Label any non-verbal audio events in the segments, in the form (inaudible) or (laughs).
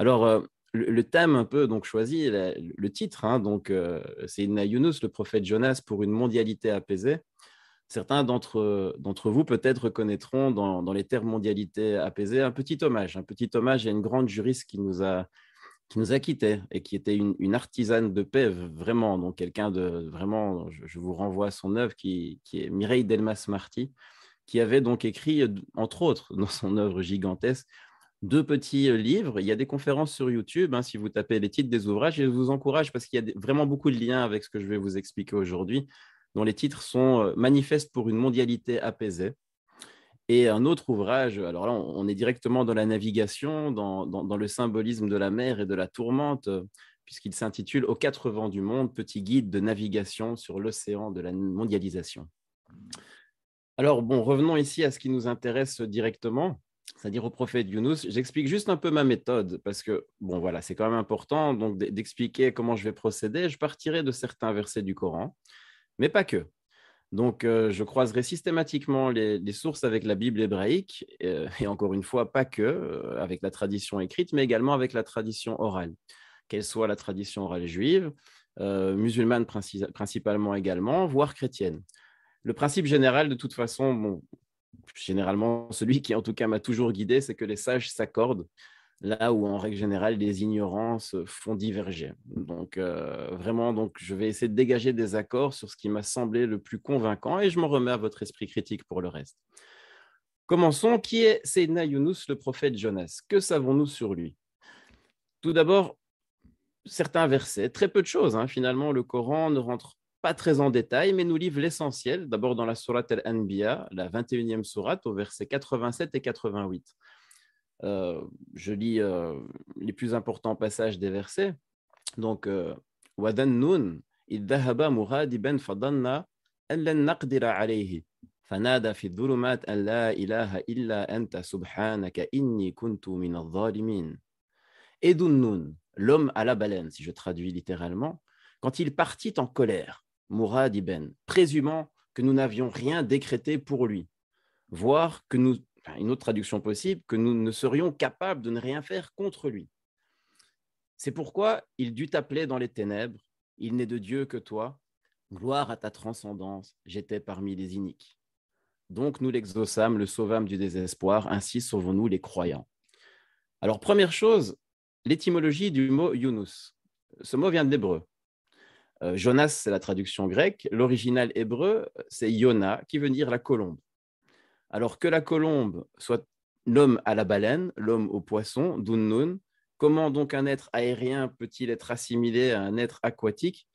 Alors, euh, le, thème un peu donc choisi, le titre, hein, donc euh, c'est Inna Yunus, le prophète Jonas pour une mondialité apaisée. Certains d'entre vous peut-être reconnaîtront dans, les termes mondialité apaisée un petit hommage, un petit hommage à une grande juriste qui nous a qui nous quittés et qui était une, artisane de paix, vraiment, donc quelqu'un de vraiment, je, vous renvoie à son œuvre qui, qui est Mireille Delmas-Marty, qui avait donc écrit, entre autres, dans son œuvre gigantesque, deux petits livres. Il y a des conférences sur YouTube. Hein, si vous tapez les titres des ouvrages, je vous encourage parce qu'il y a vraiment beaucoup de liens avec ce que je vais vous expliquer aujourd'hui, dont les titres sont Manifeste pour une mondialité apaisée. Et un autre ouvrage, alors là, on est directement dans la navigation, dans le symbolisme de la mer et de la tourmente, puisqu'il s'intitule Aux quatre vents du monde, petit guide de navigation sur l'océan de la mondialisation. Alors, bon, revenons ici à ce qui nous intéresse directement c'est-à-dire au prophète Younous. J'explique juste un peu ma méthode parce que, bon, voilà, c'est quand même important donc d'expliquer comment je vais procéder. Je partirai de certains versets du Coran, mais pas que. Donc, euh, je croiserai systématiquement les, sources avec la Bible hébraïque, euh, et, encore une fois, pas que euh, avec la tradition écrite, mais également avec la tradition orale, qu'elle soit la tradition orale juive, musulmane principalement également, voire chrétienne. Le principe général, de toute façon, bon, généralement, celui qui en tout cas m'a toujours guidé, c'est que les sages s'accordent là où en règle générale les ignorances font diverger. Donc euh, vraiment, donc je vais essayer de dégager des accords sur ce qui m'a semblé le plus convaincant et je m'en remets à votre esprit critique pour le reste. Commençons. Qui est Seyna Younous, le prophète Jonas Que savons-nous sur lui Tout d'abord, certains versets, très peu de choses. Hein. Finalement, le Coran ne rentre pas très en détail, mais nous livre l'essentiel, d'abord dans la sourate Al-Anbiya, la 21e sourate, au verset 87 et 88. Euh, je lis euh, les plus importants passages des versets. Donc, euh, Wadan Nun, Fadanna, Naqdira alayhi. Nun, l'homme à la baleine, si je traduis littéralement, quand il partit en colère, Mourad ibn, présumant que nous n'avions rien décrété pour lui, voire que nous, une autre traduction possible, que nous ne serions capables de ne rien faire contre lui. C'est pourquoi il dut appeler dans les ténèbres, il n'est de Dieu que toi, gloire à ta transcendance, j'étais parmi les iniques. Donc nous l'exaucâmes, le sauvâmes du désespoir, ainsi sauvons-nous les croyants. Alors première chose, l'étymologie du mot Yunus. Ce mot vient de l'hébreu. Euh, Jonas, c'est la traduction grecque. L'original hébreu, c'est Yona, qui veut dire la colombe. Alors que la colombe soit l'homme à la baleine, l'homme au poisson, dun-nun, comment donc un être aérien peut-il être assimilé à un être aquatique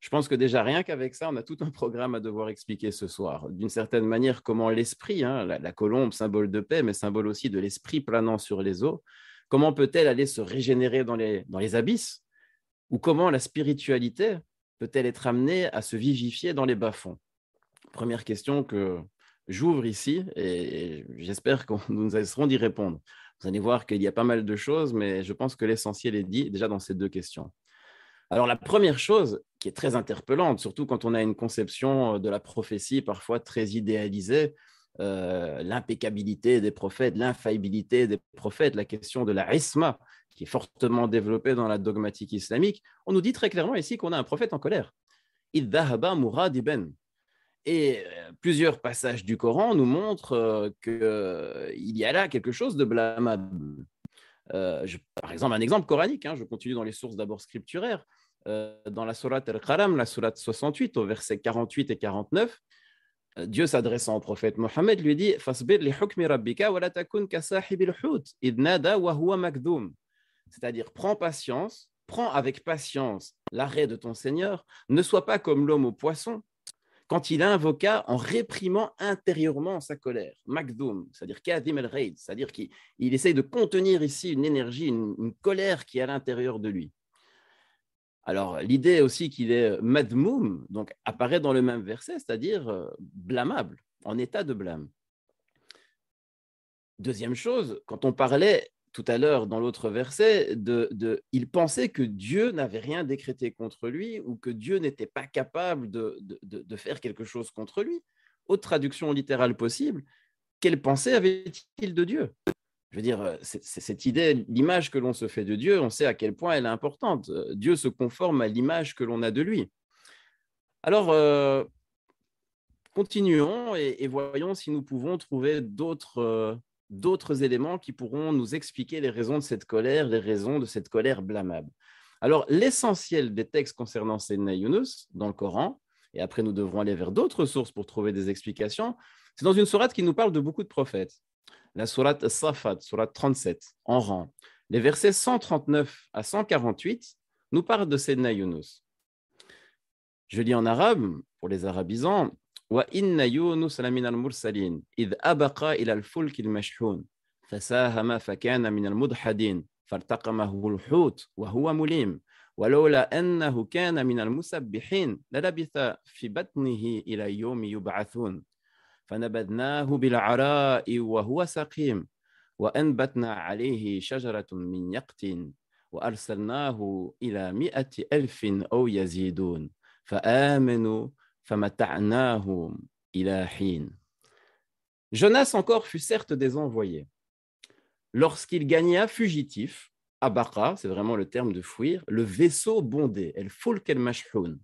Je pense que déjà rien qu'avec ça, on a tout un programme à devoir expliquer ce soir. D'une certaine manière, comment l'esprit, hein, la, colombe, symbole de paix, mais symbole aussi de l'esprit planant sur les eaux, comment peut-elle aller se régénérer dans les, dans les abysses Ou comment la spiritualité, peut-elle être amenée à se vivifier dans les bas-fonds Première question que j'ouvre ici et j'espère que (laughs) nous laisserons d'y répondre. Vous allez voir qu'il y a pas mal de choses, mais je pense que l'essentiel est dit déjà dans ces deux questions. Alors la première chose qui est très interpellante, surtout quand on a une conception euh, de la prophétie parfois très idéalisée, euh, l'impeccabilité des prophètes, l'infaillibilité des prophètes, la question de la isma, qui est fortement développée dans la dogmatique islamique, on nous dit très clairement ici qu'on a un prophète en colère. Il Murad ibn. Et euh, plusieurs passages du Coran nous montrent euh, qu'il y a là quelque chose de blâmable. par exemple, un exemple coranique, hein, je continue dans les sources d'abord scripturaires, dans la sourate al kharam la sourate 68, au verset 48 et 49, Dieu s'adressant au prophète Mohammed lui dit C'est-à-dire, prends patience, prends avec patience l'arrêt de ton Seigneur, ne sois pas comme l'homme au poisson, quand il invoqua en réprimant intérieurement sa colère, Makdoum, c'est-à-dire el-Raid, c'est-à-dire qu'il essaye de contenir ici une énergie, une colère qui est à l'intérieur de lui. Alors, l'idée aussi qu'il est euh, madmoum, donc apparaît dans le même verset, c'est-à-dire euh, blâmable, en état de blâme. Deuxième chose, quand on parlait tout à l'heure dans l'autre verset, de, il pensait que Dieu n'avait rien décrété contre lui ou que Dieu n'était pas capable de, de, faire quelque chose contre lui. Autre traduction littérale possible, quelle pensée avait-il de Dieu je veux dire, euh, c'est cette idée, l'image que l'on se fait de Dieu, on sait à quel point elle est importante. Euh, Dieu se conforme à l'image que l'on a de lui. Alors, euh, continuons et, voyons si nous pouvons trouver d'autres éléments qui pourront nous expliquer les raisons de cette colère, les raisons de cette colère blâmable. Alors, l'essentiel des textes concernant ces dans le Coran, et après nous devrons aller vers d'autres sources pour trouver des explications, c'est dans une sourate qui nous parle de beaucoup de prophètes la sourate Safat, sourate 37, en rang, les versets 139 à 148 nous parlent de Sedna Yunus. Je lis en arabe, pour les arabisants, Wa inna Yunus la al mursalin, id abaqa ila al fulk il mashhoun, fasahama fakana min al mudhadin, wa huwa mulim, walawla annahu ولولا min al-musabbihin, la للبث fi batnihi ila yomi yub'athun » فنبذناه بالعراء وهو سقيم وأنبتنا عليه شجرة من يقطين وأرسلناه إلى مئة ألف أو يزيدون فآمنوا فمتعناهم إلى حين Jonas encore fut certes désenvoyé. Lorsqu'il gagna fugitif, à c'est vraiment le terme de fuir, le vaisseau bondé, El Fulk El Mashhoun.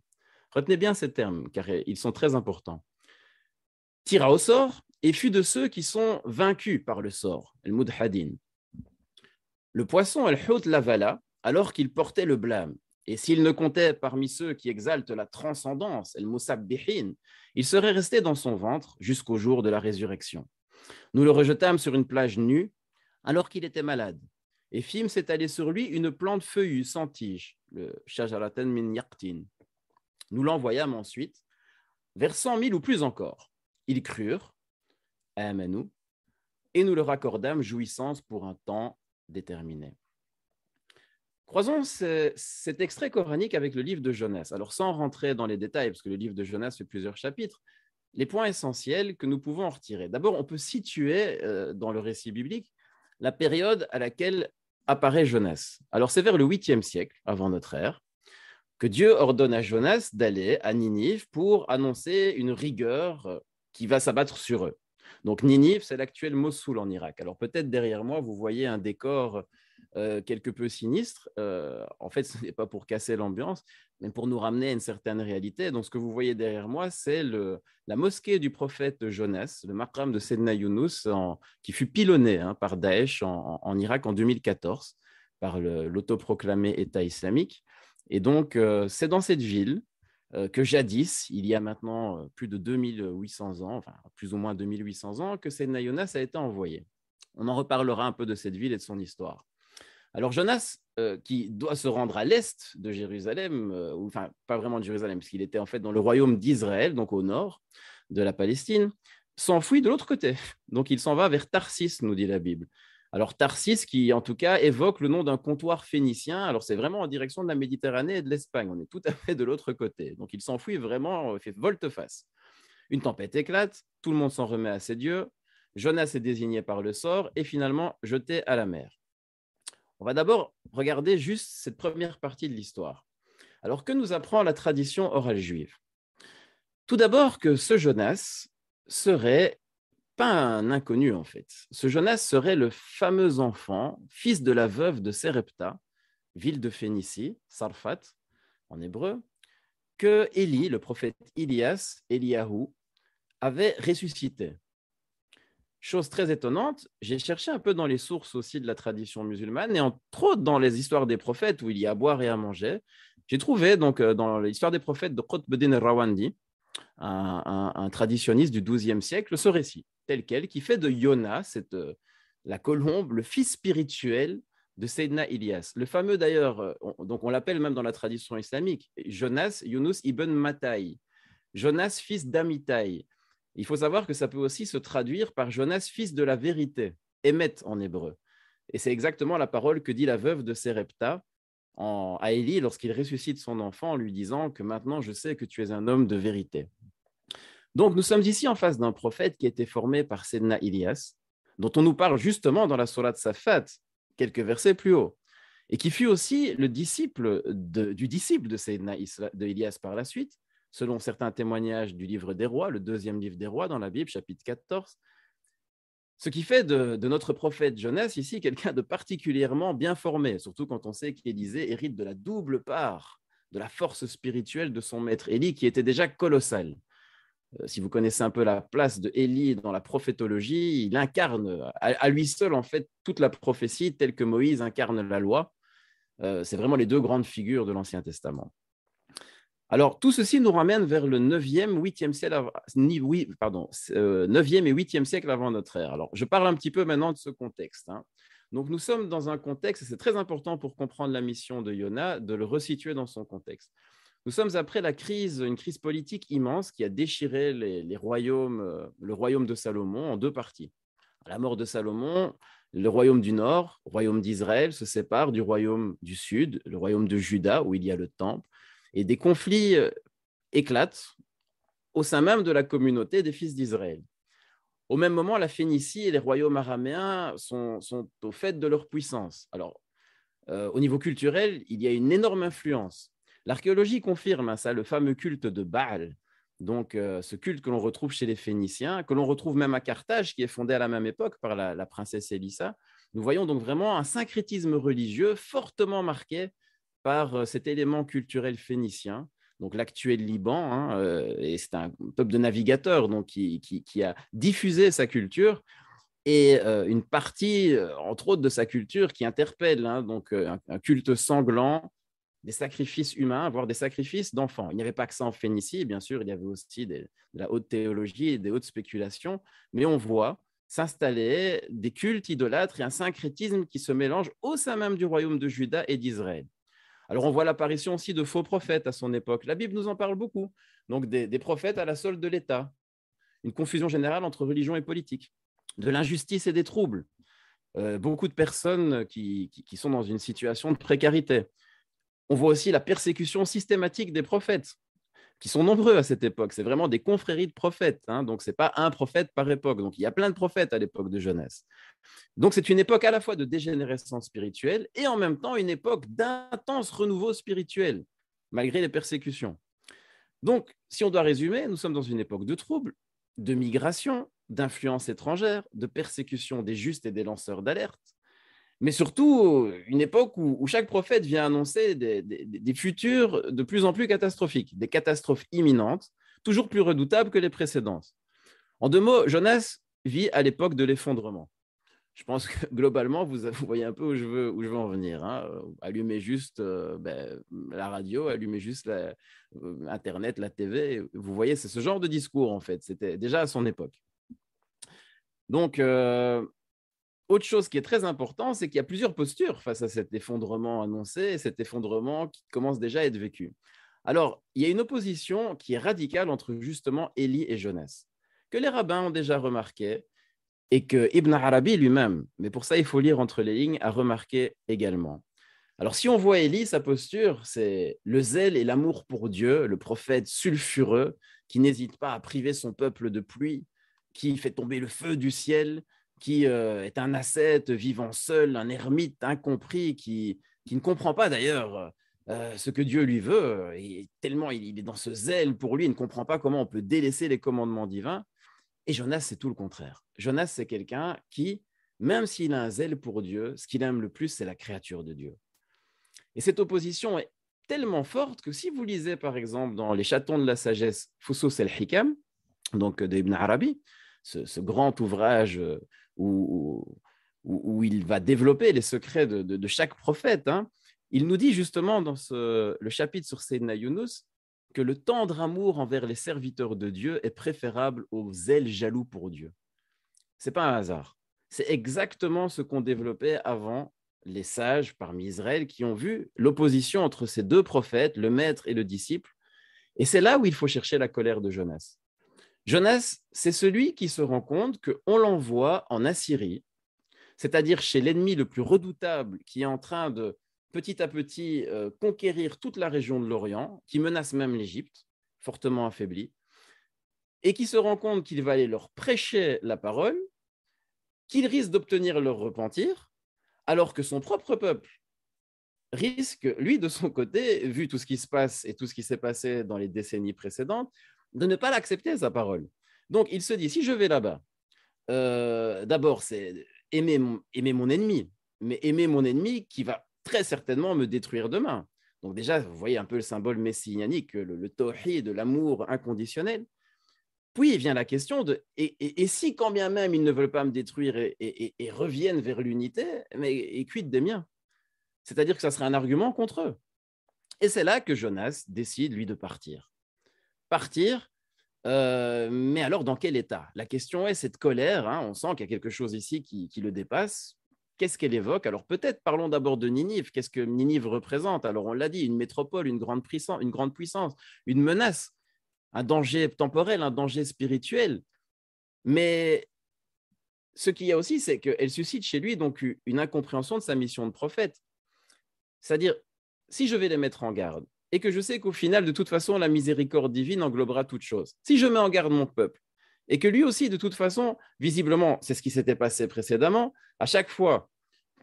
Retenez bien ces termes, car ils sont très importants tira au sort et fut de ceux qui sont vaincus par le sort, al-Mudhadin. Le poisson, al hout l'avala alors qu'il portait le blâme. Et s'il ne comptait parmi ceux qui exaltent la transcendance, al-Musabbihin, il serait resté dans son ventre jusqu'au jour de la résurrection. Nous le rejetâmes sur une plage nue, alors qu'il était malade. Et fîmes s'étaler sur lui une plante feuillue sans tige, le shajaratan min Nous l'envoyâmes ensuite vers cent mille ou plus encore, ils crurent, nous et nous leur accordâmes jouissance pour un temps déterminé. Croisons cet extrait coranique avec le livre de Jeunesse. Alors sans rentrer dans les détails, parce que le livre de Jeunesse fait plusieurs chapitres, les points essentiels que nous pouvons en retirer. D'abord, on peut situer euh, dans le récit biblique la période à laquelle apparaît Jeunesse. Alors c'est vers le 8e siècle avant notre ère que Dieu ordonne à Jonas d'aller à Ninive pour annoncer une rigueur euh, qui va s'abattre sur eux. Donc Ninive, c'est l'actuel Mossoul en Irak. Alors peut-être derrière moi, vous voyez un décor euh, quelque peu sinistre. Euh, en fait, ce n'est pas pour casser l'ambiance, mais pour nous ramener à une certaine réalité. Donc ce que vous voyez derrière moi, c'est la mosquée du prophète Jonas, le maqam de Sedna Younous, qui fut pilonné hein, par Daesh en, Irak en 2014 par l'autoproclamé État islamique. Et donc, euh, c'est dans cette ville euh, que jadis, il y a maintenant euh, plus de 2800 ans, plus ou moins 2800 ans, que Sedna a été envoyé. On en reparlera un peu de cette ville et de son histoire. Alors Jonas, euh, qui doit se rendre à l'est de Jérusalem, ou, enfin pas vraiment de Jérusalem, puisqu'il était en fait dans le royaume d'Israël, donc au nord de la Palestine, s'enfuit de l'autre côté. Donc il s'en va vers Tarsis, nous dit la Bible. Alors Tarsis, qui en tout cas évoque le nom d'un comptoir phénicien, alors c'est vraiment en direction de la Méditerranée et de l'Espagne, on est tout à (laughs) fait de l'autre côté. Donc il s'enfuit vraiment, euh, fait volte-face. Une tempête éclate, tout le monde s'en remet à ses dieux, Jonas est désigné par le sort et finalement jeté à la mer. On va d'abord regarder juste cette première partie de l'histoire. Alors que nous apprend la tradition orale juive Tout d'abord que ce Jonas serait pas un inconnu en fait. Ce Jonas serait le fameux enfant, fils de la veuve de Serepta, ville de Phénicie, Sarfat en hébreu, que Élie, le prophète Ilias, Eliahu, avait ressuscité. Chose très étonnante, j'ai cherché un peu dans les sources aussi de la tradition musulmane et entre autres dans les histoires des prophètes où il y a à boire et à manger. J'ai trouvé donc euh, dans l'histoire des prophètes de Qutb Rawandi, un, traditionniste du XIIe siècle, ce récit tel quel, qui fait de Yona, euh, la colombe, le fils spirituel de Seydna Ilyas. Le fameux d'ailleurs, euh, donc on l'appelle même dans la tradition islamique, Jonas Yunus ibn Matai, Jonas fils d'Amitai. Il faut savoir que ça peut aussi se traduire par Jonas fils de la vérité, Emet en hébreu. Et c'est exactement la parole que dit la veuve de Serepta en, à Élie lorsqu'il ressuscite son enfant en lui disant que maintenant je sais que tu es un homme de vérité. Donc nous sommes ici en face d'un prophète qui a été formé par Sedna Ilias, dont on nous parle justement dans la Sourate Safat, quelques versets plus haut, et qui fut aussi le disciple du disciple de Sedna de Ilias par la suite, selon certains témoignages du livre des rois, le deuxième livre des rois dans la Bible, chapitre 14. Ce qui fait de, de notre prophète Jonas ici quelqu'un de particulièrement bien formé, surtout quand on sait qu'Élisée hérite de la double part de la force spirituelle de son maître Élie, qui était déjà colossale. Euh, si vous connaissez un peu la place de Élie dans la prophétologie, il incarne à, lui seul en fait toute la prophétie telle que Moïse incarne la loi. Euh, c'est vraiment les deux grandes figures de l'Ancien Testament. Alors tout ceci nous ramène vers le 9e, siècle, euh, et 8e siècle avant notre ère. Alors je parle un petit peu maintenant de ce contexte. Hein. Donc nous sommes dans un contexte, c'est très important pour comprendre la mission de Yona, de le resituer dans son contexte. Nous sommes après la crise, une crise politique immense qui a déchiré les, euh, le royaume de Salomon en deux parties. À la mort de Salomon, le royaume du Nord, le royaume d'Israël, se sépare du royaume du Sud, le royaume de Juda, où il y a le temple, et des conflits euh, éclatent au sein même de la communauté des fils d'Israël. Au même moment, la Phénicie et les royaumes araméens sont, au fait de leur puissance. Alors, euh, au niveau culturel, il y a une énorme influence L'archéologie confirme hein, ça, le fameux culte de Baal, donc euh, ce culte que l'on retrouve chez les Phéniciens, que l'on retrouve même à Carthage, qui est fondé à la même époque par la, princesse Elissa. Nous voyons donc vraiment un syncrétisme religieux fortement marqué par euh, cet élément culturel phénicien donc l'actuel Liban, hein, euh, et c'est un peuple de navigateurs donc qui, a diffusé sa culture et une partie, entre autres, de sa culture qui interpelle, hein, donc un, culte sanglant des sacrifices humains, voire des sacrifices d'enfants. Il n'y avait pas que ça en Phénicie, bien sûr, il y avait aussi de la haute théologie et des hautes spéculations, mais on voit s'installer des cultes idolâtres et un syncrétisme qui se mélange au sein même du royaume de Juda et d'Israël. Alors on voit l'apparition aussi de faux prophètes à son époque. La Bible nous en parle beaucoup. Donc des, prophètes à la solde de l'État. Une confusion générale entre religion et politique. De l'injustice et des troubles. Euh, beaucoup de personnes qui, qui, sont dans une situation de précarité. On voit aussi la persécution systématique des prophètes, qui sont nombreux à cette époque. C'est vraiment des confréries de prophètes. Hein. donc, ce n'est pas un prophète par époque. Donc, il y a plein de prophètes à l'époque de jeunesse. Donc, c'est une époque à la fois de dégénérescence spirituelle et en même temps une époque d'intense renouveau spirituel, malgré les persécutions. Donc, si on doit résumer, nous sommes dans une époque de troubles, de migration, d'influence étrangère, de persécution des justes et des lanceurs d'alerte, mais surtout euh, une époque où, chaque prophète vient annoncer des, futurs de plus en plus catastrophiques, des catastrophes imminentes, toujours plus redoutables que les précédentes. En deux mots, Jonas vit à l'époque de l'effondrement. Je pense que (laughs) globalement, vous, vous, voyez un peu où je veux, où je veux en venir. Hein. Euh, allumez juste euh, ben, la radio, allumez juste la, Internet, la TV. Vous voyez, c'est ce genre de discours, en fait. C'était déjà à son époque. Donc, autre chose qui est très importante, c'est qu'il y a plusieurs postures face à cet effondrement annoncé, cet effondrement qui commence déjà à être vécu. Alors, il y a une opposition qui est radicale entre justement Élie et jeunesse, que les rabbins ont déjà remarqué et que Ibn Arabi lui-même, mais pour ça il faut lire entre les lignes, a remarqué également. Alors si on voit Élie, sa posture, c'est le zèle et l'amour pour Dieu, le prophète sulfureux qui n'hésite pas à priver son peuple de pluie, qui fait tomber le feu du ciel, qui euh, est un ascète vivant seul, un ermite incompris, qui, qui ne comprend pas d'ailleurs euh, euh, ce que Dieu lui veut, et tellement il, est dans ce zèle pour lui, il ne comprend pas comment on peut délaisser les commandements divins. Et Jonas, c'est tout le contraire. Jonas, c'est quelqu'un qui, même s'il a un zèle pour Dieu, ce qu'il aime le plus, c'est la créature de Dieu. Et cette opposition est tellement forte que si vous lisez, par exemple, dans Les chatons de la sagesse, Fusus el-Hikam, donc de Ibn Arabi, ce, ce grand ouvrage où, il va développer les secrets de, chaque prophète, hein. il nous dit justement dans le chapitre sur Sayyidina que le tendre amour envers les serviteurs de Dieu est préférable au zèle jaloux pour Dieu. C'est pas un hasard. C'est exactement ce qu'on développait avant les sages parmi Israël qui ont vu l'opposition entre ces deux prophètes, le maître et le disciple. Et c'est là où il faut chercher la colère de Jonas. Jonas, c'est celui qui se rend compte qu'on l'envoie en Assyrie, c'est-à-dire chez l'ennemi le plus redoutable qui est en train de petit à petit euh, conquérir toute la région de l'Orient, qui menace même l'Égypte, fortement affaiblie, et qui se rend compte qu'il va aller leur prêcher la parole, qu'il risque d'obtenir leur repentir, alors que son propre peuple risque, lui, de son côté, vu tout ce qui se passe et tout ce qui s'est passé dans les décennies précédentes, de ne pas l'accepter, sa parole. Donc il se dit, si je vais là-bas, euh, d'abord, c'est aimer mon, ennemi, mais aimer mon ennemi qui va très certainement me détruire demain. Donc déjà, vous voyez un peu le symbole messianique, le, tohi de l'amour inconditionnel. Puis vient la question de, et, si quand bien même ils ne veulent pas me détruire et, reviennent vers l'unité, mais et des miens C'est-à-dire que ça serait un argument contre eux. Et c'est là que Jonas décide, lui, de partir partir. Euh, mais alors, dans quel état La question est cette colère. Hein. on sent qu'il y a quelque chose ici qui, le dépasse. Qu'est-ce qu'elle évoque Alors, peut-être parlons d'abord de Ninive. Qu'est-ce que Ninive représente Alors, on l'a dit, une métropole, une grande, puissance, une grande puissance, une menace, un danger temporel, un danger spirituel. Mais ce qu'il y a aussi, c'est qu'elle suscite chez lui donc une incompréhension de sa mission de prophète. C'est-à-dire, si je vais les mettre en garde, et que je sais qu'au final, de toute façon, la miséricorde divine englobera toute chose. Si je mets en garde mon peuple, et que lui aussi, de toute façon, visiblement, c'est ce qui s'était passé précédemment, à chaque fois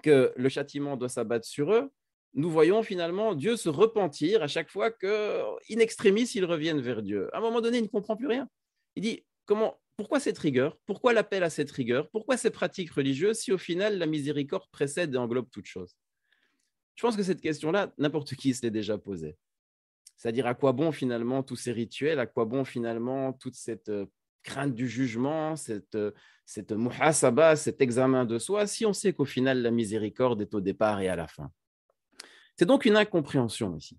que le châtiment doit s'abattre sur eux, nous voyons finalement Dieu se repentir à chaque fois que, in extremis, ils reviennent vers Dieu. À un moment donné, il ne comprend plus rien. Il dit, comment, pourquoi cette rigueur Pourquoi l'appel à cette rigueur Pourquoi ces pratiques religieuses si au final la miséricorde précède et englobe toute chose Je pense que cette question-là, n'importe qui se l'est déjà posée. C'est-à-dire à quoi bon finalement tous ces rituels, à quoi bon finalement toute cette euh, crainte du jugement, cette, euh, cette muhasaba, cet examen de soi, si on sait qu'au final la miséricorde est au départ et à la fin. C'est donc une incompréhension ici.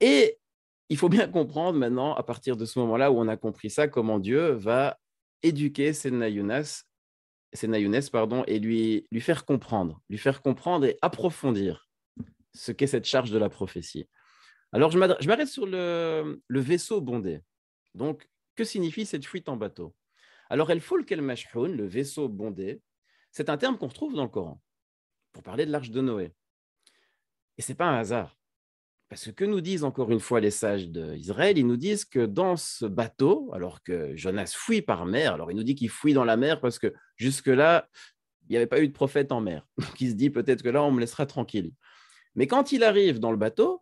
Et il faut bien comprendre maintenant, à partir de ce moment-là où on a compris ça, comment Dieu va éduquer Sena Younes, et lui, lui faire comprendre, lui faire comprendre et approfondir ce qu'est cette charge de la prophétie. Alors, je m'arrête sur le, vaisseau bondé. Donc, que signifie cette fuite en bateau Alors, El foule el Mashhoun, le vaisseau bondé, c'est un terme qu'on retrouve dans le Coran pour parler de l'arche de Noé. Et ce n'est pas un hasard. Parce que que nous disent encore une fois les sages d'Israël Ils nous disent que dans ce bateau, alors que Jonas fuit par mer, alors il nous dit qu'il fuit dans la mer parce que jusque-là, il n'y avait pas eu de prophète en mer. (laughs) Donc il se dit peut-être que là, on me laissera tranquille. Mais quand il arrive dans le bateau,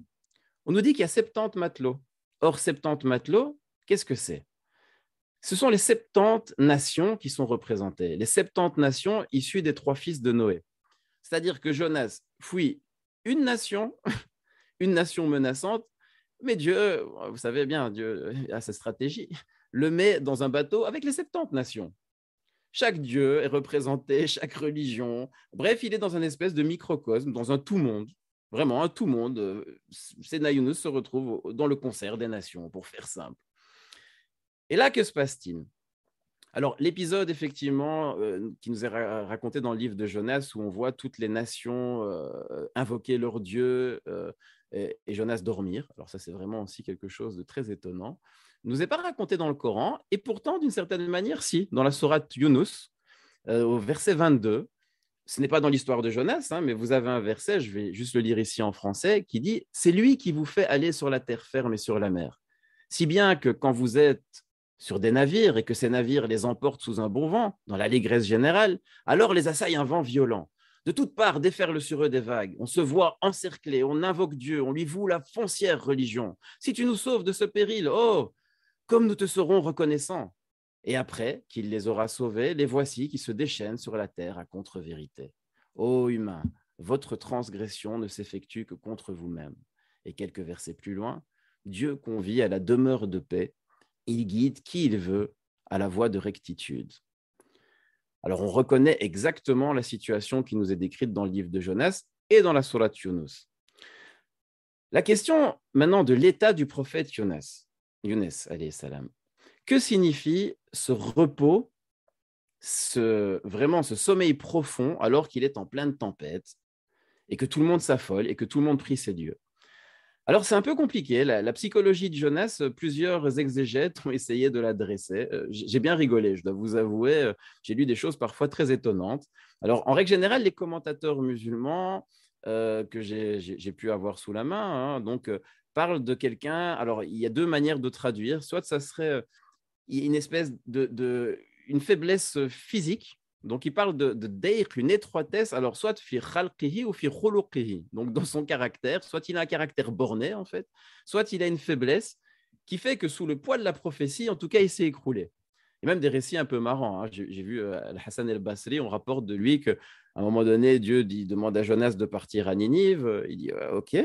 on nous dit qu'il y a 70 matelots. Or, 70 matelots, qu'est-ce que c'est Ce sont les 70 nations qui sont représentées, les 70 nations issues des trois fils de Noé. C'est-à-dire que Jonas fuit une nation, (laughs) une nation menaçante, mais Dieu, vous savez bien, Dieu a sa stratégie, le met dans un bateau avec les 70 nations. Chaque dieu est représenté, chaque religion. Bref, il est dans un espèce de microcosme, dans un tout monde Vraiment, hein, tout le monde, euh, Sena Younous se retrouve dans le concert des nations, pour faire simple. Et là, que se passe-t-il alors, l'épisode, effectivement, euh, qui nous est raconté dans le livre de Jonas, où on voit toutes les nations euh, invoquer leur Dieu et, Jonas dormir, alors ça, c'est vraiment aussi quelque chose de très étonnant, nous est pas raconté dans le Coran, et pourtant, d'une certaine manière, si, dans la Sourate Yunus, au verset 22, ce n'est pas dans l'histoire de Jonas, hein, mais vous avez un verset, je vais juste le lire ici en français, qui dit C'est lui qui vous fait aller sur la terre ferme et sur la mer. Si bien que quand vous êtes sur des navires et que ces navires les emportent sous un bon vent, dans l'allégresse générale, alors les assaille un vent violent. De toutes parts déferle sur eux des vagues. On se voit encerclé, on invoque Dieu, on lui voue la foncière religion. Si tu nous sauves de ce péril, oh, comme nous te serons reconnaissants. Et après qu'il les aura sauvés, les voici qui se déchaînent sur la terre à contre-vérité. Ô humains, votre transgression ne s'effectue que contre vous mêmes Et quelques versets plus loin, Dieu convie à la demeure de paix, il guide qui il veut à la voie de rectitude. Alors on reconnaît exactement la situation qui nous est décrite dans le livre de Jonas et dans la Sourate Yunus. La question maintenant de l'état du prophète Jonas, Younes, salam, que signifie ce repos, ce, vraiment ce sommeil profond alors qu'il est en pleine tempête et que tout le monde s'affole et que tout le monde prie ses dieux alors c'est un peu compliqué, la, psychologie de Jonas, plusieurs exégètes ont essayé de l'adresser. Euh, j'ai bien rigolé, je dois vous avouer, euh, j'ai lu des choses parfois très étonnantes. Alors en règle générale, les commentateurs musulmans euh, que j'ai pu avoir sous la main, hein, donc parlent de quelqu'un, alors il y a deux manières de traduire, soit ça serait une espèce de, une faiblesse physique. Donc, il parle de, de une étroitesse, alors soit fi khalqihi ou fi donc dans son caractère, soit il a un caractère borné en fait, soit il a une faiblesse qui fait que sous le poids de la prophétie, en tout cas, il s'est écroulé. Et même des récits un peu marrants. Hein. J'ai vu euh, Hassan el-Basri, on rapporte de lui qu'à un moment donné, Dieu dit, demande à Jonas de partir à Ninive. Il dit euh, Ok,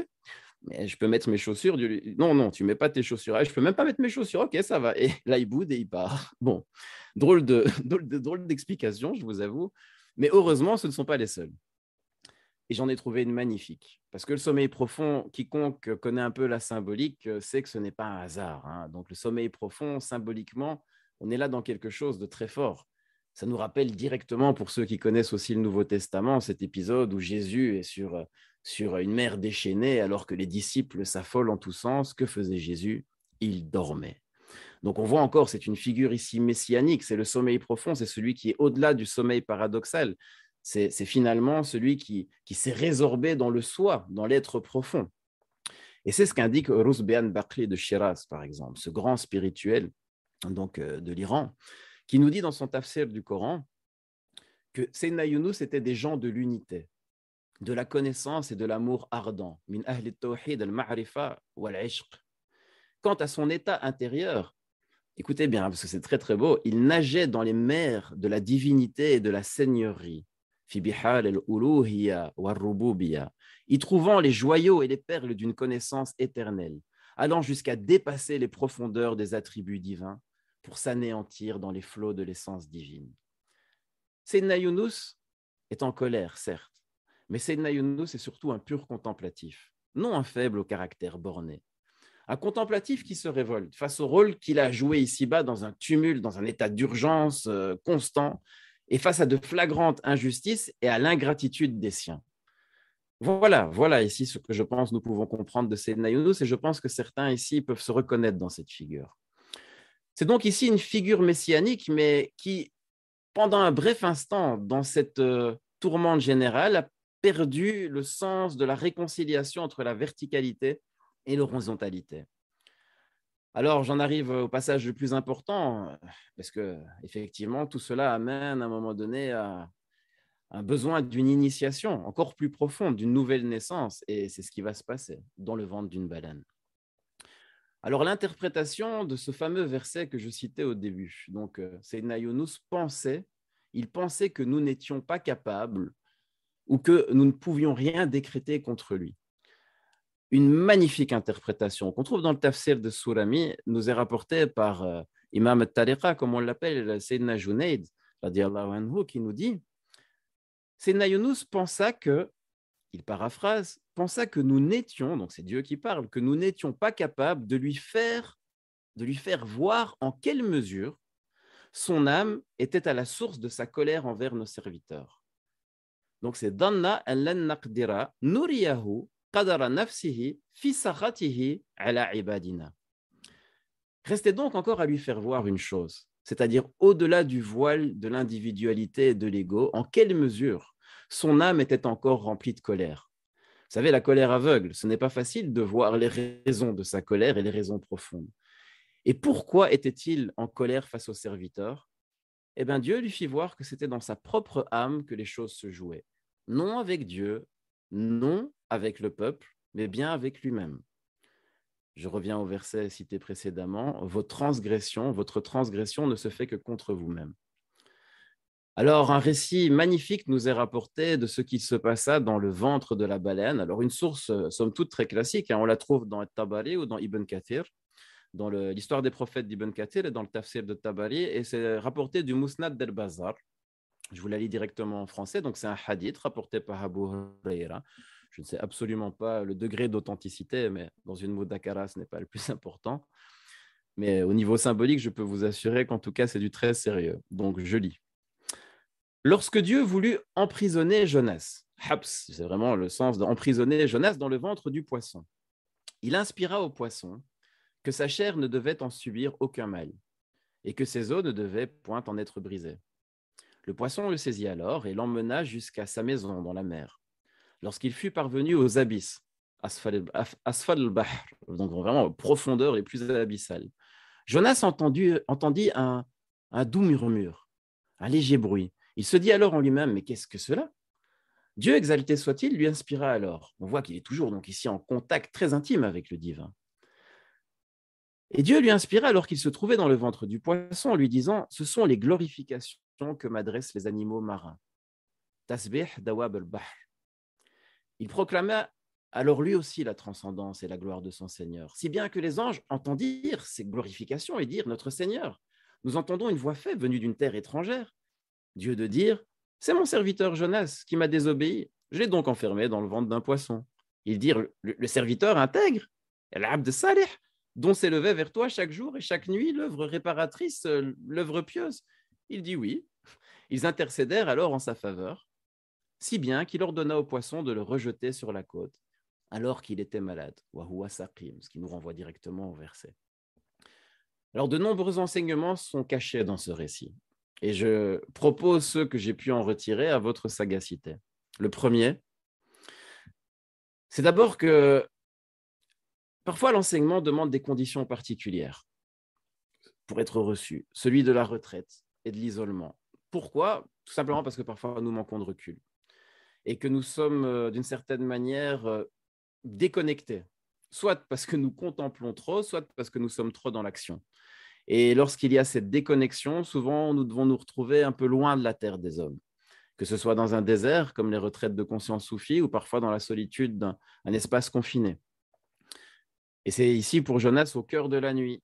je peux mettre mes chaussures. Du... Non, non, tu mets pas tes chaussures. Ah, je peux même pas mettre mes chaussures. Ok, ça va. Et là, il boude et il part. (laughs) Bon, (laughs) drôle de drôle d'explication, je vous avoue. Mais heureusement, ce ne sont pas les seuls. Et j'en ai trouvé une magnifique. Parce que le sommeil profond, quiconque connaît un peu la symbolique, euh, sait que ce n'est pas un hasard. Hein. Donc le sommeil profond, symboliquement, on est là dans quelque chose de très fort. Ça nous rappelle directement, pour ceux qui connaissent aussi le Nouveau Testament, cet épisode où Jésus est sur, euh, sur une mer déchaînée alors que les disciples s'affolent en tous sens. Que faisait Jésus Il dormait. Donc on voit encore, c'est une figure ici messianique, c'est le sommeil profond, c'est celui qui est au-delà du sommeil paradoxal, c'est finalement celui qui, s'est résorbé dans le soi, dans l'être profond. Et c'est ce qu'indique Rusbean Bakri de Shiraz, par exemple, ce grand spirituel donc, euh, de l'Iran, qui nous dit dans son tafsir du Coran que ces Yunus étaient des gens de l'unité de la connaissance et de l'amour ardent, Quant à son état intérieur, écoutez bien parce que c'est très très beau, il nageait dans les mers de la divinité et de la seigneurie, y trouvant les joyaux et les perles d'une connaissance éternelle, allant jusqu'à dépasser les profondeurs des attributs divins pour s'anéantir dans les flots de l'essence divine. C'est est en colère, certes, mais Seydna Younous est surtout un pur contemplatif, non un faible au caractère borné. Un contemplatif qui se révolte face au rôle qu'il a joué ici-bas dans un tumulte, dans un état d'urgence euh, constant, et face à de flagrantes injustices et à l'ingratitude des siens. Voilà, voilà ici ce que je pense nous pouvons comprendre de Seydna Younous et je pense que certains ici peuvent se reconnaître dans cette figure. C'est donc ici une figure messianique, mais qui, pendant un bref instant, dans cette euh, tourmente générale, perdu le sens de la réconciliation entre la verticalité et l'horizontalité. Alors j'en arrive au passage le plus important, parce que effectivement tout cela amène à un moment donné à un besoin d'une initiation encore plus profonde, d'une nouvelle naissance, et c'est ce qui va se passer dans le ventre d'une baleine. Alors l'interprétation de ce fameux verset que je citais au début, donc c'est euh, nous pensait, il pensait que nous n'étions pas capables ou que nous ne pouvions rien décréter contre lui. Une magnifique interprétation qu'on trouve dans le tafsir de Sourami nous est rapportée par euh, Imam al-Tariqa, comme on l'appelle, Sayyidina Junaid, anhu, qui nous dit Sayyidina Yunus pensa que, il paraphrase, pensa que nous n'étions, donc c'est Dieu qui parle, que nous n'étions pas capables de lui faire de lui faire voir en quelle mesure son âme était à la source de sa colère envers nos serviteurs. Donc c'est Danna nafsihi ala Restez donc encore à lui faire voir une chose, c'est-à-dire au-delà du voile de l'individualité et de l'ego, en quelle mesure son âme était encore remplie de colère. Vous savez, la colère aveugle, ce n'est pas facile de voir les raisons de sa colère et les raisons profondes. Et pourquoi était-il en colère face au serviteur eh Dieu lui fit voir que c'était dans sa propre âme que les choses se jouaient. Non avec Dieu, non avec le peuple, mais bien avec lui-même. Je reviens au verset cité précédemment, votre transgression, votre transgression ne se fait que contre vous-même. Alors, un récit magnifique nous est rapporté de ce qui se passa dans le ventre de la baleine. Alors, une source, euh, somme toute, très classique, hein, on la trouve dans Tabari ou dans Ibn Kathir, dans l'histoire des prophètes d'Ibn Kathir et dans le tafsir de Tabari, et c'est rapporté du Mousnad del Bazar. Je vous la lis directement en français, donc c'est un hadith rapporté par Abu Huraira. Je ne sais absolument pas le degré d'authenticité, mais dans une moudakara, ce n'est pas le plus important. Mais au niveau symbolique, je peux vous assurer qu'en tout cas, c'est du très sérieux. Donc, je lis. Lorsque Dieu voulut emprisonner Jonas, Haps, c'est vraiment le sens d'emprisonner Jonas dans le ventre du poisson, il inspira au poisson que sa chair ne devait en subir aucun mal, et que ses os ne devaient point en être brisés. Le poisson le saisit alors et l'emmena jusqu'à sa maison dans la mer. Lorsqu'il fut parvenu aux abysses, Asfal al-Bahr, donc vraiment aux profondeurs les plus abyssales, Jonas entendit un, un doux murmure, un léger bruit. Il se dit alors en lui-même, mais qu'est-ce que cela Dieu exalté soit-il lui inspira alors. On voit qu'il est toujours donc ici en contact très intime avec le divin. Et Dieu lui inspira alors qu'il se trouvait dans le ventre du poisson en lui disant Ce sont les glorifications que m'adressent les animaux marins. Tasbih Dawab al Il proclama alors lui aussi la transcendance et la gloire de son Seigneur, si bien que les anges entendirent ces glorifications et dirent Notre Seigneur, nous entendons une voix faite venue d'une terre étrangère. Dieu de dire C'est mon serviteur Jonas qui m'a désobéi, je l'ai donc enfermé dans le ventre d'un poisson. Ils dirent Le, serviteur intègre, l'abd salih, dont s'élevait vers toi chaque jour et chaque nuit l'œuvre réparatrice, euh, l'œuvre pieuse Il dit oui. Ils intercédèrent alors en sa faveur, si bien qu'il ordonna au poisson de le rejeter sur la côte, alors qu'il était malade. à saqim, ce qui nous renvoie directement au verset. Alors, de nombreux enseignements sont cachés dans ce récit, et je propose ceux que j'ai pu en retirer à votre sagacité. Le premier, c'est d'abord que Parfois, l'enseignement demande des conditions particulières pour être reçu, celui de la retraite et de l'isolement. Pourquoi Tout simplement parce que parfois nous manquons de recul et que nous sommes euh, d'une certaine manière euh, déconnectés, soit parce que nous contemplons trop, soit parce que nous sommes trop dans l'action. Et lorsqu'il y a cette déconnexion, souvent nous devons nous retrouver un peu loin de la terre des hommes, que ce soit dans un désert comme les retraites de conscience soufie ou parfois dans la solitude d'un espace confiné. Et c'est ici pour Jonas au cœur de la nuit,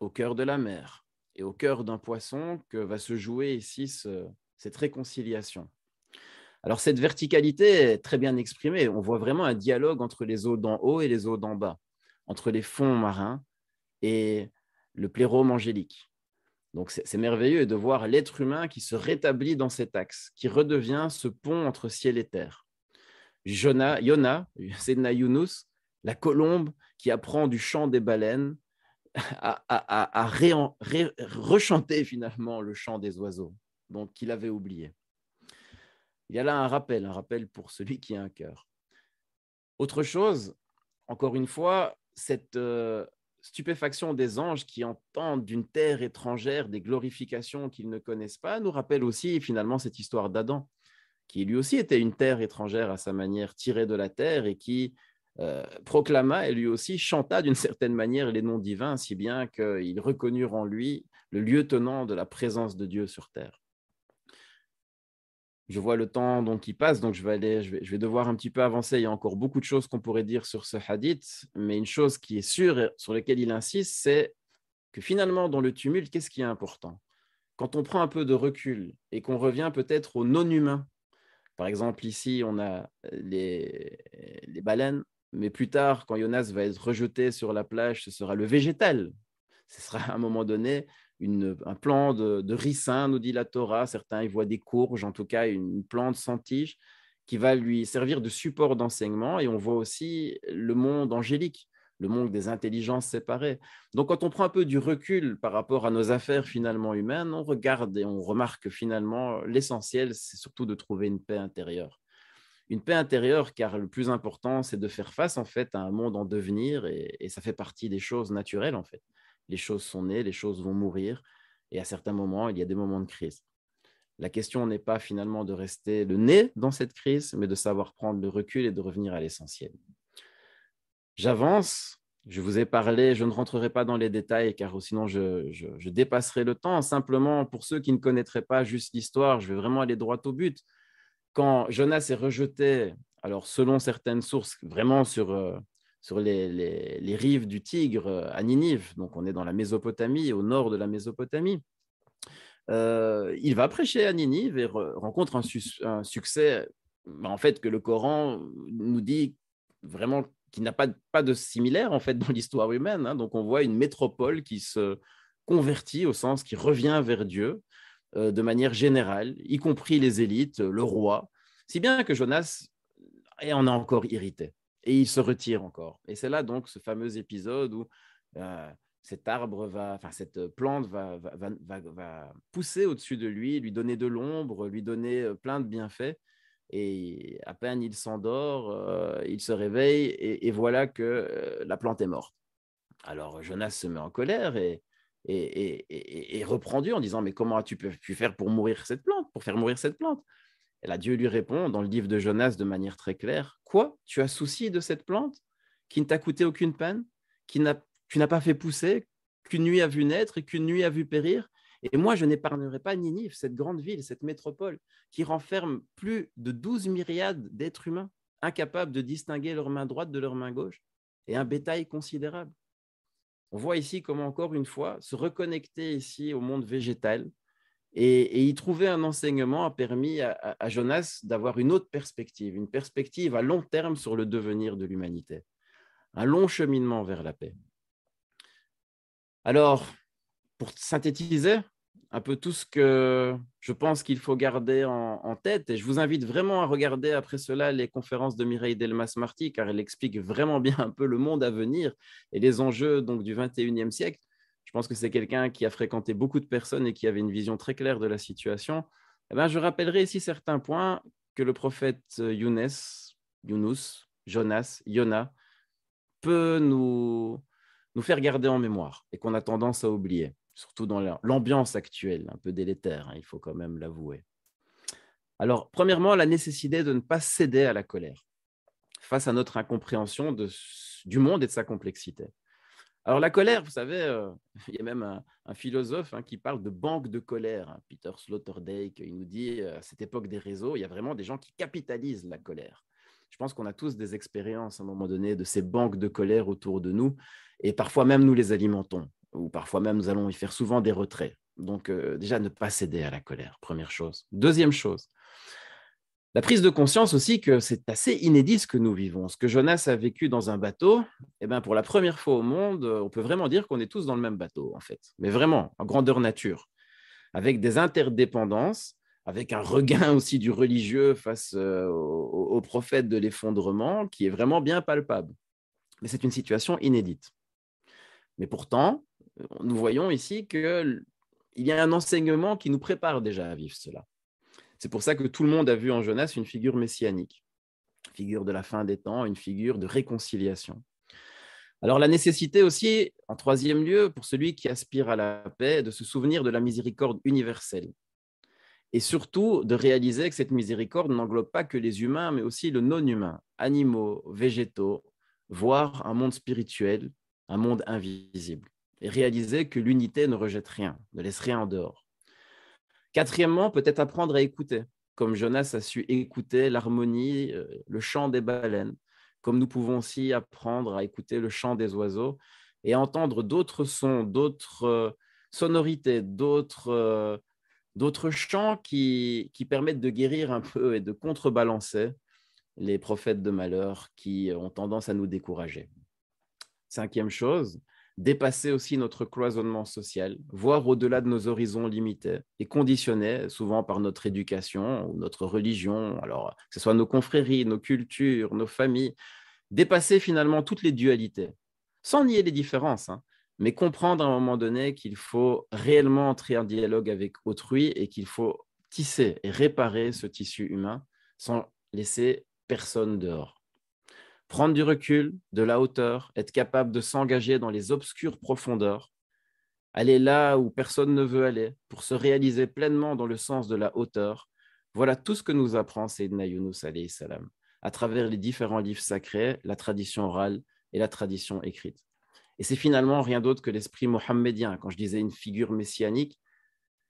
au cœur de la mer et au cœur d'un poisson que va se jouer ici cette réconciliation. Alors cette verticalité est très bien exprimée. On voit vraiment un dialogue entre les eaux d'en haut et les eaux d'en bas, entre les fonds marins et le plérôme angélique. Donc c'est merveilleux de voir l'être humain qui se rétablit dans cet axe, qui redevient ce pont entre ciel et terre. Jonah, Yona, (laughs) Sedna Yunus, la colombe qui apprend du chant des baleines à, rechanter finalement le chant des oiseaux, donc qu'il avait oublié. Il y a là un rappel, un rappel pour celui qui a un cœur. Autre chose, encore une fois, cette euh, stupéfaction des anges qui entendent d'une terre étrangère des glorifications qu'ils ne connaissent pas nous rappelle aussi finalement cette histoire d'Adam, qui lui aussi était une terre étrangère à sa manière, tirée de la terre et qui euh, proclama et lui aussi chanta d'une certaine manière les noms divins, si bien qu'ils reconnurent en lui le lieutenant de la présence de Dieu sur terre. Je vois le temps donc qui passe, donc je vais, aller, je, vais, devoir un petit peu avancer. Il y a encore beaucoup de choses qu'on pourrait dire sur ce hadith, mais une chose qui est sûre, et sur laquelle il insiste, c'est que finalement, dans le tumulte, qu'est-ce qui est important Quand on prend un peu de recul et qu'on revient peut-être aux non-humains, par exemple, ici, on a les baleines, mais plus tard, quand Jonas va être rejeté sur la plage, ce sera le végétal. Ce sera à un moment donné un plan de, ricin, nous dit la Torah. Certains y voient des courges, en tout cas une, une plante sans tige, qui va lui servir de support d'enseignement. Et on voit aussi le monde angélique, le monde des intelligences séparées. Donc quand on prend un peu du recul par rapport à nos affaires finalement humaines, on regarde et on remarque finalement l'essentiel, c'est surtout de trouver une paix intérieure une paix intérieure, car le plus important, c'est de faire face en fait à un monde en devenir, et, ça fait partie des choses naturelles en fait. Les choses sont nées, les choses vont mourir, et à certains moments, il y a des moments de crise. La question n'est pas finalement de rester le nez dans cette crise, mais de savoir prendre le recul et de revenir à l'essentiel. J'avance, je vous ai parlé, je ne rentrerai pas dans les détails car sinon je, je dépasserai le temps. Simplement, pour ceux qui ne connaîtraient pas juste l'histoire, je vais vraiment aller droit au but quand Jonas est rejeté, alors selon certaines sources, vraiment sur, euh, les, rives du Tigre euh, à Ninive, donc on est dans la Mésopotamie, au nord de la Mésopotamie, euh, il va prêcher à Ninive et rencontre un, succès, bah, en fait, que le Coran nous dit vraiment qu'il n'a pas, pas de similaire, en fait, dans l'histoire humaine. Hein. donc on voit une métropole qui se convertit au sens qui revient vers Dieu euh, de manière générale, y compris les élites, le roi, si bien que Jonas en a encore irrité et il se retire encore. Et c'est là donc ce fameux épisode où euh, cet arbre va, enfin cette plante va, pousser au-dessus de lui, lui donner de l'ombre, lui donner euh, plein de bienfaits. Et à peine il s'endort, il se réveille et, voilà que la plante est morte. Alors Jonas se met en colère et et, et, en disant Mais comment as-tu pu faire pour mourir cette plante, pour faire mourir cette plante Et là, Dieu lui répond dans le livre de Jonas de manière très claire Quoi Tu as souci de cette plante qui ne t'a coûté aucune peine, qui tu n'as pas fait pousser, qu'une nuit a vu naître et qu'une nuit a vu périr et moi, je n'épargnerai pas Ninive, cette grande ville, cette métropole, qui renferme plus de 12 myriades d'êtres humains, incapables de distinguer leur main droite de leur main gauche, et un bétail considérable. On voit ici comment, encore une fois, se reconnecter ici au monde végétal et, y trouver un enseignement a permis à Jonas d'avoir une autre perspective, une perspective à long terme sur le devenir de l'humanité, un long cheminement vers la paix. Alors, pour synthétiser, un peu tout ce que je pense qu'il faut garder en, tête. Et je vous invite vraiment à regarder après cela les conférences de Mireille Delmas-Marty, car elle explique vraiment bien un peu le monde à venir et les enjeux donc, du 21e siècle. Je pense que c'est quelqu'un qui a fréquenté beaucoup de personnes et qui avait une vision très claire de la situation. Eh bien, je rappellerai ici certains points que le prophète euh, Younes, Younous, Jonas, Yona peut nous, nous faire garder en mémoire et qu'on a tendance à oublier surtout dans l'ambiance actuelle, un peu délétère, hein, il faut quand même l'avouer. Alors, premièrement, la nécessité de ne pas céder à la colère face à notre incompréhension du monde et de sa complexité. Alors la colère, vous savez, euh, (laughs) il y a même un, philosophe hein, qui parle de banque de colère, hein, Peter Sloterdijk, il nous dit, euh, à cette époque des réseaux, il y a vraiment des gens qui capitalisent la colère. Je pense qu'on a tous des expériences à un moment donné de ces banques de colère autour de nous, et parfois même nous les alimentons ou parfois même nous allons y faire souvent des retraits. Donc euh, déjà, ne pas céder à la colère, première chose. Deuxième chose, la prise de conscience aussi que c'est assez inédit ce que nous vivons. Ce que Jonas a vécu dans un bateau, et eh ben, pour la première fois au monde, on peut vraiment dire qu'on est tous dans le même bateau, en fait. Mais vraiment, en grandeur nature, avec des interdépendances, avec un regain (laughs) aussi du religieux face euh, aux prophètes au prophète de l'effondrement qui est vraiment bien palpable. Mais c'est une situation inédite. Mais pourtant, nous voyons ici qu'il y a un enseignement qui nous prépare déjà à vivre cela. C'est pour ça que tout le monde a vu en Jonas une figure messianique, figure de la fin des temps, une figure de réconciliation. Alors la nécessité aussi, en troisième lieu, pour celui qui aspire à la paix, de se souvenir de la miséricorde universelle. Et surtout de réaliser que cette miséricorde n'englobe pas que les humains, mais aussi le non-humain, animaux, végétaux, voire un monde spirituel, un monde invisible et réaliser que l'unité ne rejette rien, ne laisse rien en dehors. Quatrièmement, peut-être apprendre à écouter, comme Jonas a su écouter l'harmonie, euh, le chant des baleines, comme nous pouvons aussi apprendre à écouter le chant des oiseaux et entendre d'autres sons, d'autres euh, sonorités, euh, d'autres chants qui, qui, permettent de guérir un peu et de contrebalancer les prophètes de malheur qui ont tendance à nous décourager. Cinquième chose, dépasser aussi notre cloisonnement social, voir au-delà de nos horizons limités et conditionnés souvent par notre éducation ou notre religion, alors que ce soit nos confréries, nos cultures, nos familles, dépasser finalement toutes les dualités, sans nier les différences, hein, mais comprendre à un moment donné qu'il faut réellement entrer en dialogue avec autrui et qu'il faut tisser et réparer ce tissu humain sans laisser personne dehors prendre du recul, de la hauteur, être capable de s'engager dans les obscures profondeurs, aller là où personne ne veut aller, pour se réaliser pleinement dans le sens de la hauteur. Voilà tout ce que nous apprend Sayyidina Yunus alayhi salam, à travers les différents livres sacrés, la tradition orale et la tradition écrite. Et c'est finalement rien d'autre que l'esprit mohammedien. Quand je disais une figure messianique,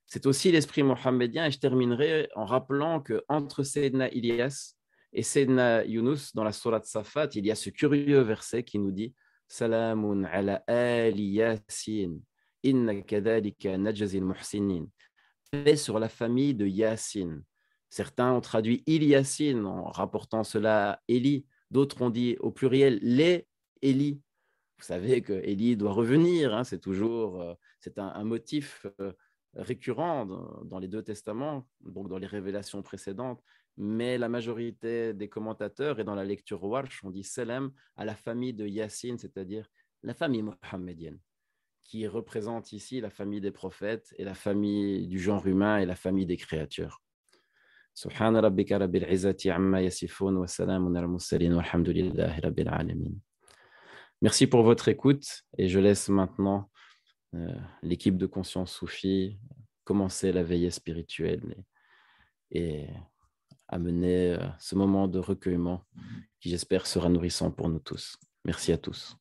c'est aussi l'esprit mohammedien. Et je terminerai en rappelant que entre Sayyidina Ilyas et Sayyidina Yunus, dans la sourate Safat, il y a ce curieux verset qui nous dit Salamun ala ali inna kadalika najazil muhsinin. sur la famille de Yasin. Certains ont traduit il Yasin en rapportant cela à Eli » D'autres ont dit au pluriel les Eli » Vous savez que Eli » doit revenir, hein, c'est toujours euh, c'est un, motif euh, récurrent dans les deux testaments, donc dans les révélations précédentes mais la majorité des commentateurs et dans la lecture Warsh, ont dit Salam à la famille de Yassine, c'est-à-dire la famille mohammedienne, qui représente ici la famille des prophètes et la famille du genre humain et la famille des créatures. Merci pour votre écoute et je laisse maintenant euh, l'équipe de conscience soufie commencer la veillée spirituelle et amener euh, ce moment de recueillement qui, j'espère, sera nourrissant pour nous tous. Merci à tous.